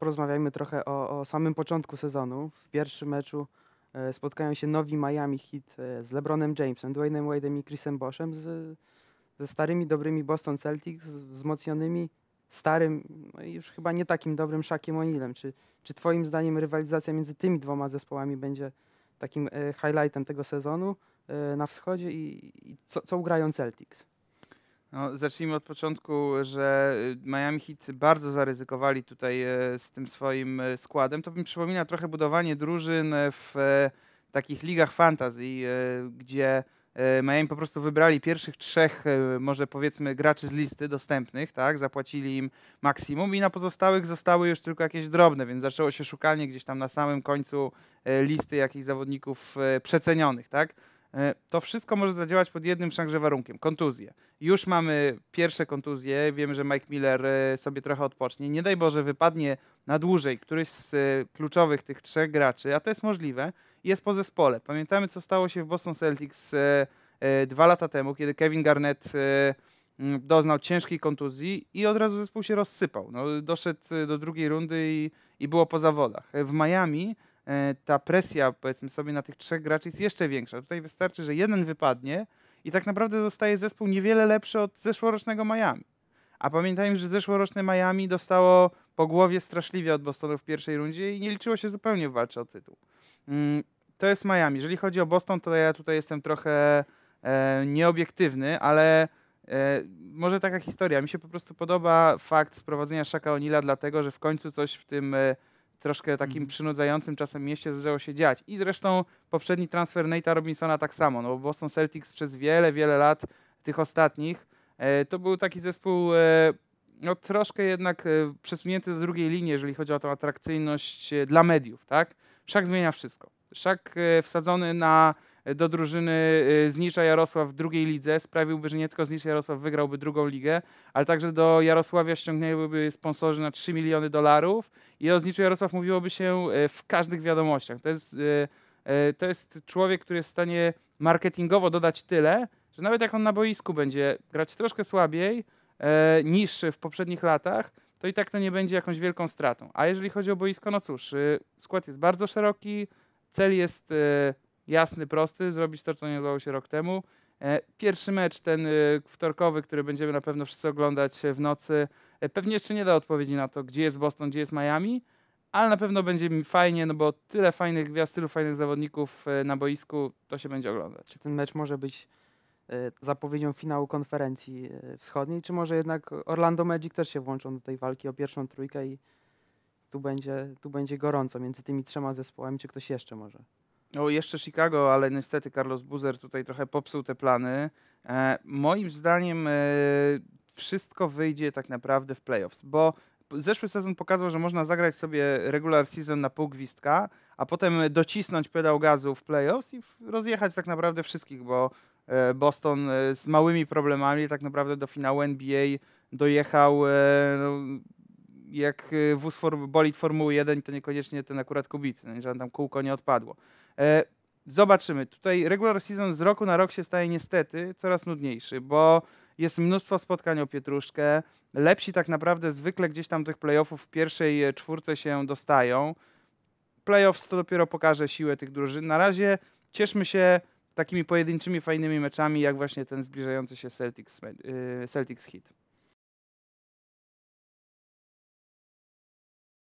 porozmawiajmy trochę o, o samym początku sezonu. W pierwszym meczu e, spotkają się nowi Miami Heat e, z LeBronem Jamesem, Dwaynem Wade'em i Chrisem Boschem, z, ze starymi, dobrymi Boston Celtics, z wzmocnionymi starym, no już chyba nie takim dobrym Szakiem O'Neillem. Czy, czy twoim zdaniem rywalizacja między tymi dwoma zespołami będzie takim e, highlightem tego sezonu na wschodzie i, i co, co ugrają Celtics? No, zacznijmy od początku, że y, Miami Heat bardzo zaryzykowali tutaj e, z tym swoim e, składem. To mi przypomina trochę budowanie drużyn e, w takich ligach fantazji, gdzie Miami po prostu wybrali pierwszych trzech, może powiedzmy, graczy z listy dostępnych, tak? Zapłacili im maksimum i na pozostałych zostały już tylko jakieś drobne, więc zaczęło się szukanie gdzieś tam na samym końcu listy jakichś zawodników przecenionych, tak? E, to wszystko może zadziałać pod jednym wszakże warunkiem kontuzję. Już mamy pierwsze kontuzje, wiemy, że Mike Miller e, sobie trochę odpocznie. Nie daj Boże, wypadnie na dłużej któryś z e, kluczowych tych trzech graczy, a to jest możliwe, jest po zespole. Pamiętamy, co stało się w Boston Celtics dwa lata temu, kiedy Kevin Garnett doznał ciężkiej kontuzji i od razu zespół się rozsypał. No, doszedł do drugiej rundy i, i było po zawodach. W Miami E, ta presja, powiedzmy sobie, na tych trzech graczy jest jeszcze większa. Tutaj wystarczy, że jeden wypadnie i tak naprawdę zostaje zespół niewiele lepszy od zeszłorocznego Miami. A pamiętajmy, że zeszłoroczne Miami dostało po głowie straszliwie od Bostonu w pierwszej rundzie i nie liczyło się zupełnie w walce o tytuł. Mm, to jest Miami. Jeżeli chodzi o Boston, to ja tutaj jestem trochę e, nieobiektywny, ale e, może taka historia. Mi się po prostu podoba fakt sprowadzenia Shaka O'Neala, dlatego że w końcu coś w tym troszkę takim mhm. przynudzającym czasem mieście zaczęło się dziać. I zresztą poprzedni transfer Nate'a Robinsona tak samo, no bo Boston Celtics przez wiele, wiele lat tych ostatnich e, to był taki zespół e, no troszkę jednak e, przesunięty do drugiej linii, jeżeli chodzi o tą atrakcyjność e, dla mediów, tak? Szak zmienia wszystko. Szak e, wsadzony na do drużyny y, Znicza Jarosław w drugiej lidze sprawiłby, że nie tylko Znicz Jarosław wygrałby drugą ligę, ale także do Jarosławia ściągnęłyby sponsorzy na 3 miliony dolarów i o Zniczu Jarosław mówiłoby się y, w każdych wiadomościach. To jest, y, to jest człowiek, który jest w stanie marketingowo dodać tyle, że nawet jak on na boisku będzie grać troszkę słabiej niż w poprzednich latach, to i tak to nie będzie jakąś wielką stratą. A jeżeli chodzi o boisko, no cóż, skład jest bardzo szeroki, cel jest jasny, prosty, zrobić to, co nie udało się rok temu. E, pierwszy mecz, ten e, wtorkowy, który będziemy na pewno wszyscy oglądać e, w nocy, pewnie jeszcze nie da odpowiedzi na to, gdzie jest Boston, gdzie jest Miami, ale na pewno będzie mi fajnie, no bo tyle fajnych gwiazd, tylu fajnych zawodników na boisku, to się będzie oglądać. Czy ten mecz może być zapowiedzią finału konferencji wschodniej, czy może jednak Orlando Magic też się włączą do tej walki o pierwszą trójkę i tu będzie, tu będzie gorąco między tymi trzema zespołami, czy ktoś jeszcze może? O, jeszcze Chicago, ale niestety Carlos Buzer tutaj trochę popsuł te plany. E, moim zdaniem e, wszystko wyjdzie tak naprawdę w playoffs, bo zeszły sezon pokazał, że można zagrać sobie regular season na pół gwizdka, a potem docisnąć pedał gazu w playoffs i rozjechać tak naprawdę wszystkich, bo e, Boston e, z małymi problemami tak naprawdę do finału NBA dojechał e, no, jak y, wóz for, bolid Formuły 1, to niekoniecznie ten akurat Kubicy, no, żadne tam kółko nie odpadło. E, zobaczymy. Tutaj regular season z roku na rok się staje niestety coraz nudniejszy, bo jest mnóstwo spotkań o Pietruszkę. Lepsi tak naprawdę zwykle gdzieś tam tych playoffów w pierwszej e, czwórce się dostają. Playoffs to dopiero pokaże siłę tych drużyn. Na razie cieszmy się takimi pojedynczymi, fajnymi meczami, jak właśnie ten zbliżający się Celtics, e, Celtics hit.